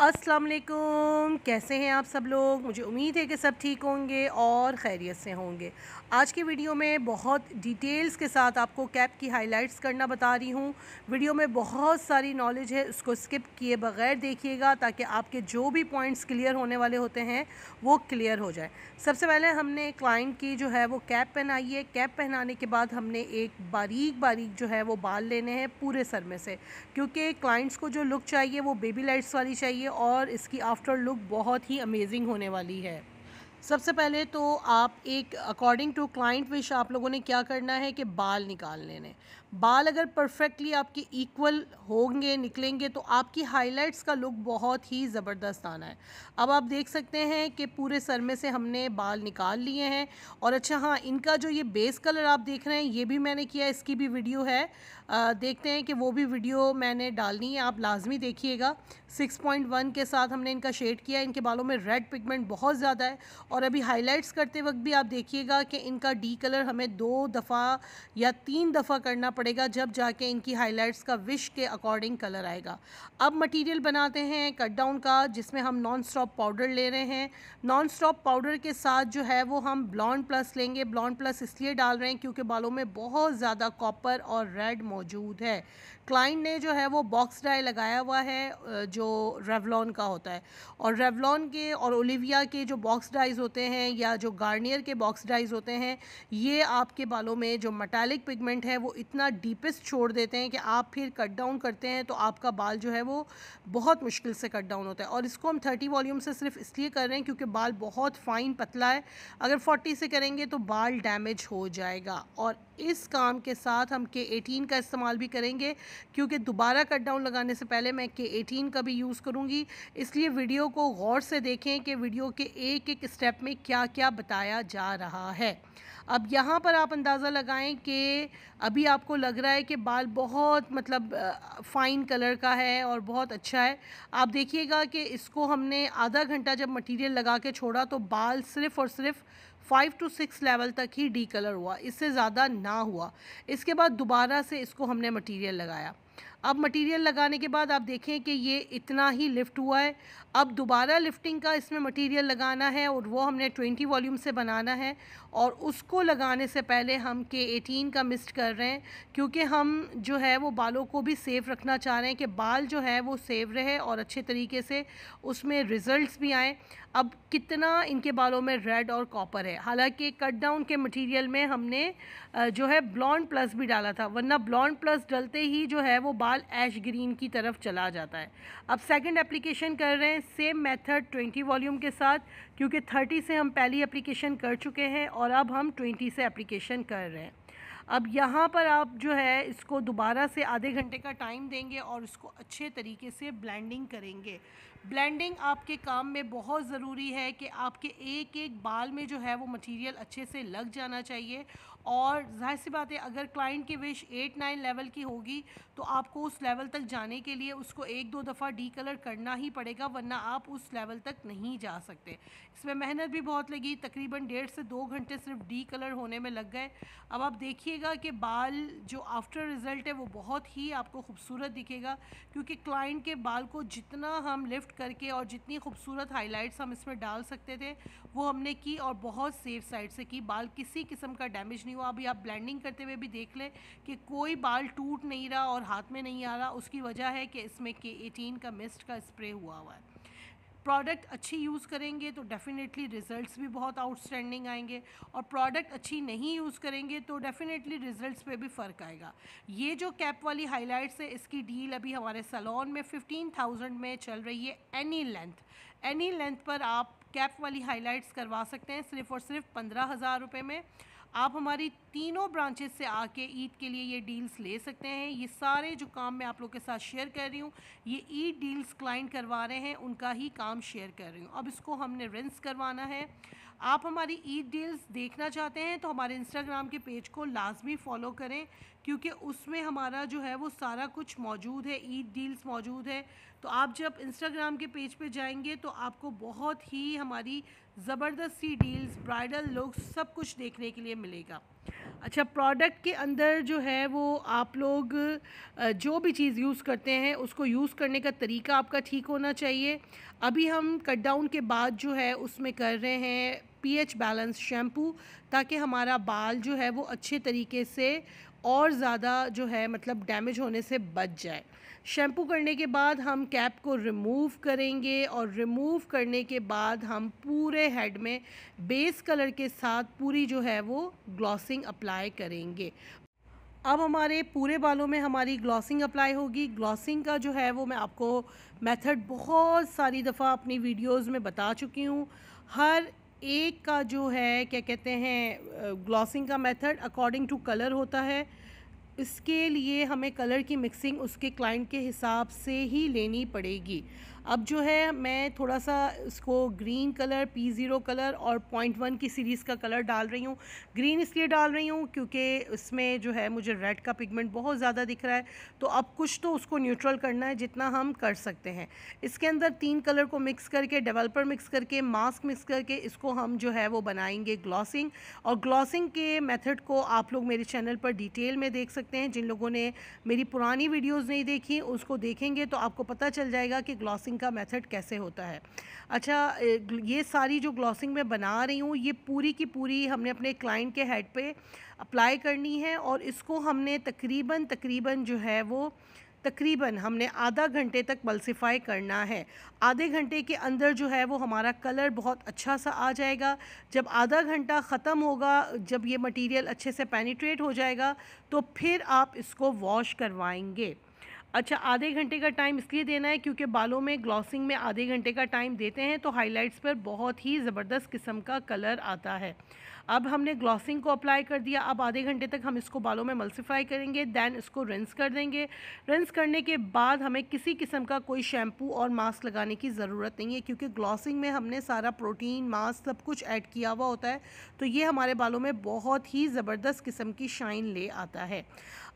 अस्सलाम वालेकुम कैसे हैं आप सब लोग मुझे उम्मीद है कि सब ठीक होंगे और खैरियत से होंगे आज की वीडियो में बहुत डिटेल्स के साथ आपको कैप की हाइलाइट्स करना बता रही हूँ वीडियो में बहुत सारी नॉलेज है उसको स्किप किए बगैर देखिएगा ताकि आपके जो भी पॉइंट्स क्लियर होने वाले होते हैं वो क्लियर हो जाए सबसे पहले हमने क्लाइंट की जो है वो कैप पहनाई है कैप पहनाने के बाद हमने एक बारीक बारीक जो है वो बाल लेने हैं पूरे सर में से क्योंकि क्लाइंट्स को जो लुक चाहिए वो बेबी लाइट्स वाली चाहिए जाएंगे और इसकी आफ्टर लुक बहुत ही अमेजिंग होने वाली है सबसे पहले तो आप एक अकॉर्डिंग टू क्लाइंट विश आप लोगों ने क्या करना है कि बाल निकाल लेने बाल अगर परफेक्टली आपके इक्वल होंगे निकलेंगे तो आपकी हाइलाइट्स का लुक बहुत ही ज़बरदस्त आना है अब आप देख सकते हैं कि पूरे सर में से हमने बाल निकाल लिए हैं और अच्छा हाँ इनका जो ये बेस कलर आप देख रहे हैं ये भी मैंने किया इसकी भी वीडियो है आ, देखते हैं कि वो भी वीडियो मैंने डालनी है आप लाजमी देखिएगा 6.1 के साथ हमने इनका शेड किया इनके बालों में रेड पिगमेंट बहुत ज़्यादा है और अभी हाईलाइट्स करते वक्त भी आप देखिएगा कि इनका डी कलर हमें दो दफ़ा या तीन दफ़ा करना पड़ेगा जब जाके इनकी हाइलाइट्स का विश के अकॉर्डिंग कलर आएगा अब मटेरियल बनाते हैं कट डाउन का जिसमें हम नॉन स्टॉप पाउडर ले रहे हैं नॉन स्टॉप पाउडर के साथ जो है वो हम ब्लॉन्ड प्लस लेंगे ब्लॉन्ड प्लस इसलिए डाल रहे हैं क्योंकि बालों में बहुत ज़्यादा कॉपर और रेड मौजूद है क्लाइंट ने जो है वो बॉक्स डाई लगाया हुआ है जो रेवलॉन का होता है और रेवलॉन के और ओलिविया के जो बॉक्स डाइज होते हैं या जो गार्नियर के बॉक्स डाइज होते हैं ये आपके बालों में जो मटैलिक पिगमेंट है वो इतना डीपेस्ट छोड़ देते हैं कि आप फिर कट डाउन करते हैं तो आपका बाल जो है वो बहुत मुश्किल से कट डाउन होता है और इसको हम थर्टी वॉल्यूम से सिर्फ इसलिए कर रहे हैं क्योंकि बाल बहुत फ़ाइन पतला है अगर फोर्टी से करेंगे तो बाल डैमेज हो जाएगा और इस काम के साथ हम के एटीन का इस्तेमाल भी करेंगे क्योंकि दोबारा कट डाउन लगाने से पहले मैं के एटीन का भी यूज़ करूँगी इसलिए वीडियो को गौर से देखें कि वीडियो के एक एक स्टेप में क्या क्या बताया जा रहा है अब यहाँ पर आप अंदाज़ा लगाएं कि अभी आपको आपको लग रहा है कि बाल बहुत मतलब फ़ाइन कलर का है और बहुत अच्छा है आप देखिएगा कि इसको हमने आधा घंटा जब मटेरियल लगा के छोड़ा तो बाल सिर्फ़ और सिर्फ़ फ़ाइव टू सिक्स लेवल तक ही डी कलर हुआ इससे ज़्यादा ना हुआ इसके बाद दोबारा से इसको हमने मटीरियल लगाया अब मटेरियल लगाने के बाद आप देखें कि ये इतना ही लिफ्ट हुआ है अब दोबारा लिफ्टिंग का इसमें मटेरियल लगाना है और वो हमने 20 वॉल्यूम से बनाना है और उसको लगाने से पहले हम के 18 का मिस्ट कर रहे हैं क्योंकि हम जो है वो बालों को भी सेफ़ रखना चाह रहे हैं कि बाल जो है वो सेव रहे और अच्छे तरीके से उसमें रिज़ल्ट भी आएँ अब कितना इनके बालों में रेड और कॉपर है हालांकि कट डाउन के मटीरियल में हमने जो है ब्लॉन्ड प्लस भी डाला था वरना ब्लॉन्ड प्लस डलते ही जो है वो बाल लाल ऐश ग्रीन की तरफ चला जाता है अब सेकंड एप्लीकेशन कर रहे हैं सेम मेथड 20 वॉल्यूम के साथ क्योंकि 30 से हम पहली एप्लीकेशन कर चुके हैं और अब हम 20 से एप्लीकेशन कर रहे हैं अब यहाँ पर आप जो है इसको दोबारा से आधे घंटे का टाइम देंगे और इसको अच्छे तरीके से ब्लेंडिंग करेंगे ब्लेंडिंग आपके काम में बहुत ज़रूरी है कि आपके एक एक बाल में जो है वो मटेरियल अच्छे से लग जाना चाहिए और जाहिर सी बात है अगर क्लाइंट की विश एट नाइन लेवल की होगी तो आपको उस लेवल तक जाने के लिए उसको एक दो दफ़ा डी कलर करना ही पड़ेगा वरना आप उस लेवल तक नहीं जा सकते इसमें मेहनत भी बहुत लगी तकरीबन डेढ़ से दो घंटे सिर्फ डी कलर होने में लग गए अब आप देखिएगा कि बाल जो आफ्टर रिज़ल्ट है वो बहुत ही आपको खूबसूरत दिखेगा क्योंकि क्लाइंट के बाल को जितना हम लिफ्ट करके और जितनी खूबसूरत हाईलाइट्स हम इसमें डाल सकते थे वो हमने की और बहुत सेफ साइड से की बाल किसी किस्म का डैमेज नहीं हूँ अभी आप ब्लेंडिंग करते हुए भी देख लें कि कोई बाल टूट नहीं रहा और हाथ में नहीं आ रहा उसकी वजह है कि इसमें के एटीन का मिस्ट का स्प्रे हुआ हुआ है प्रोडक्ट अच्छी यूज़ करेंगे तो डेफ़िनेटली रिज़ल्ट्स भी बहुत आउटस्टैंडिंग आएंगे और प्रोडक्ट अच्छी नहीं यूज़ करेंगे तो डेफ़िनेटली रिज़ल्ट्स पे भी फ़र्क आएगा ये जो कैप वाली हाइलाइट्स है इसकी डील अभी हमारे सलोन में फिफ्टीन थाउजेंड में चल रही है एनी लेंथ एनी लेंथ पर आप कैप वाली हाइलाइट्स करवा सकते हैं सिर्फ़ और सिर्फ पंद्रह हज़ार में आप हमारी तीनों ब्रांचेस से आके ईद के लिए ये डील्स ले सकते हैं ये सारे जो काम मैं आप लोग के साथ शेयर कर रही हूँ ये ईद डील्स क्लाइंट करवा रहे हैं उनका ही काम शेयर कर रही हूँ अब इसको हमने रिंस करवाना है आप हमारी ईद डील्स देखना चाहते हैं तो हमारे इंस्टाग्राम के पेज को लाजमी फॉलो करें क्योंकि उसमें हमारा जो है वो सारा कुछ मौजूद है ईद डील्स मौजूद है तो आप जब इंस्टाग्राम के पेज पे जाएंगे तो आपको बहुत ही हमारी ज़बरदस्ती डील्स ब्राइडल लुक्स सब कुछ देखने के लिए मिलेगा अच्छा प्रोडक्ट के अंदर जो है वो आप लोग जो भी चीज़ यूज़ करते हैं उसको यूज़ करने का तरीका आपका ठीक होना चाहिए अभी हम कट डाउन के बाद जो है उसमें कर रहे हैं पीएच बैलेंस शैम्पू ताकि हमारा बाल जो है वो अच्छे तरीके से और ज़्यादा जो है मतलब डैमेज होने से बच जाए शैम्पू करने के बाद हम कैप को रिमूव करेंगे और रिमूव करने के बाद हम पूरे हेड में बेस कलर के साथ पूरी जो है वो ग्लॉसिंग अप्लाई करेंगे अब हमारे पूरे बालों में हमारी ग्लॉसिंग अप्लाई होगी ग्लॉसिंग का जो है वो मैं आपको मेथड बहुत सारी दफ़ा अपनी वीडियोस में बता चुकी हूँ हर एक का जो है क्या कहते हैं ग्लॉसिंग का मेथड अकॉर्डिंग टू कलर होता है इसके लिए हमें कलर की मिक्सिंग उसके क्लाइंट के हिसाब से ही लेनी पड़ेगी अब जो है मैं थोड़ा सा इसको green colour P zero colour और पॉइंट वन की सीरीज़ का कलर डाल रही हूँ ग्रीन इसलिए डाल रही हूँ क्योंकि इसमें जो है मुझे रेड का पिगमेंट बहुत ज़्यादा दिख रहा है तो अब कुछ तो उसको न्यूट्रल करना है जितना हम कर सकते हैं इसके अंदर तीन कलर को मिक्स करके डेवलपर मिक्स करके मास्क मिक्स करके इसको हम जो है वो बनाएंगे ग्लॉसिंग और ग्लॉसिंग के मेथड को आप लोग मेरे चैनल पर डिटेल में देख सकते हैं जिन लोगों ने मेरी पुरानी वीडियोज़ नहीं देखी उसको देखेंगे तो आपको पता चल जाएगा कि ग्लॉसिंग ग्लॉसिंग का मेथड कैसे होता है अच्छा ये सारी जो ग्लॉसिंग मैं बना रही हूँ ये पूरी की पूरी हमने अपने क्लाइंट के हेड पे अप्लाई करनी है और इसको हमने तकरीबन तकरीबन जो है वो तकरीबन हमने आधा घंटे तक मल्सिफाई करना है आधे घंटे के अंदर जो है वो हमारा कलर बहुत अच्छा सा आ जाएगा जब आधा घंटा ख़त्म होगा जब ये मटेरियल अच्छे से पेनिट्रेट हो जाएगा तो फिर आप इसको वॉश करवाएंगे अच्छा आधे घंटे का टाइम इसलिए देना है क्योंकि बालों में ग्लॉसिंग में आधे घंटे का टाइम देते हैं तो हाइलाइट्स पर बहुत ही ज़बरदस्त किस्म का कलर आता है अब हमने ग्लॉसिंग को अप्लाई कर दिया अब आधे घंटे तक हम इसको बालों में मल्सीफाई करेंगे दैन इसको रिंस कर देंगे रिंस करने के बाद हमें किसी किस्म का कोई शैम्पू और मास्क लगाने की ज़रूरत नहीं है क्योंकि ग्लॉसिंग में हमने सारा प्रोटीन मास्क सब कुछ ऐड किया हुआ होता है तो ये हमारे बालों में बहुत ही ज़बरदस्त किस्म की शाइन ले आता है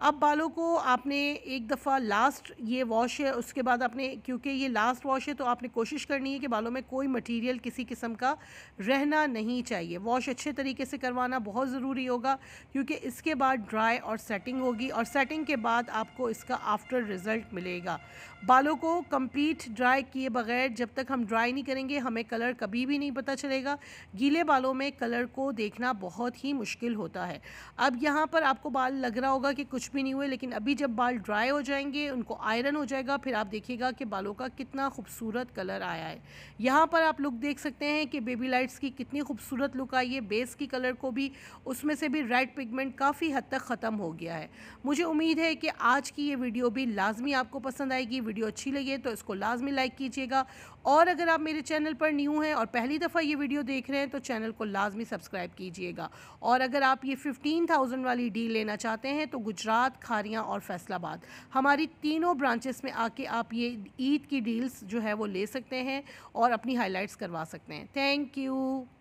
अब बालों को आपने एक दफ़ा लास्ट लास्ट ये वॉश है उसके बाद आपने क्योंकि ये लास्ट वॉश है तो आपने कोशिश करनी है कि बालों में कोई मटेरियल किसी किस्म का रहना नहीं चाहिए वॉश अच्छे तरीके से करवाना बहुत ज़रूरी होगा क्योंकि इसके बाद ड्राई और सेटिंग होगी और सेटिंग के बाद आपको इसका आफ्टर रिज़ल्ट मिलेगा बालों को कम्प्लीट ड्राई किए बगैर जब तक हम ड्राई नहीं करेंगे हमें कलर कभी भी नहीं पता चलेगा गीले बालों में कलर को देखना बहुत ही मुश्किल होता है अब यहाँ पर आपको बाल लग रहा होगा कि कुछ भी नहीं हुए लेकिन अभी जब बाल ड्राई हो जाएंगे उनको आयरन हो जाएगा फिर आप देखिएगा कि बालों का कितना खूबसूरत कलर आया है यहाँ पर आप लुक देख सकते हैं कि बेबी लाइट्स की कितनी खूबसूरत लुक आई है बेस की कलर को भी उसमें से भी रेड पिगमेंट काफ़ी हद तक ख़त्म हो गया है मुझे उम्मीद है कि आज की ये वीडियो भी लाजमी आपको पसंद आएगी वीडियो अच्छी लगी तो इसको लाजमी लाइक कीजिएगा और अगर आप मेरे चैनल पर न्यू हैं और पहली दफ़ा ये वीडियो देख रहे हैं तो चैनल को लाजमी सब्सक्राइब कीजिएगा और अगर आप ये फिफ्टीन थाउजेंड वाली डील लेना चाहते हैं तो गुजरात खारियाँ और फैसलाबाद हमारी तीनों ब्रांचेस में आके आप ये ईद की डील्स जो है वो ले सकते हैं और अपनी हाइलाइट्स करवा सकते हैं थैंक यू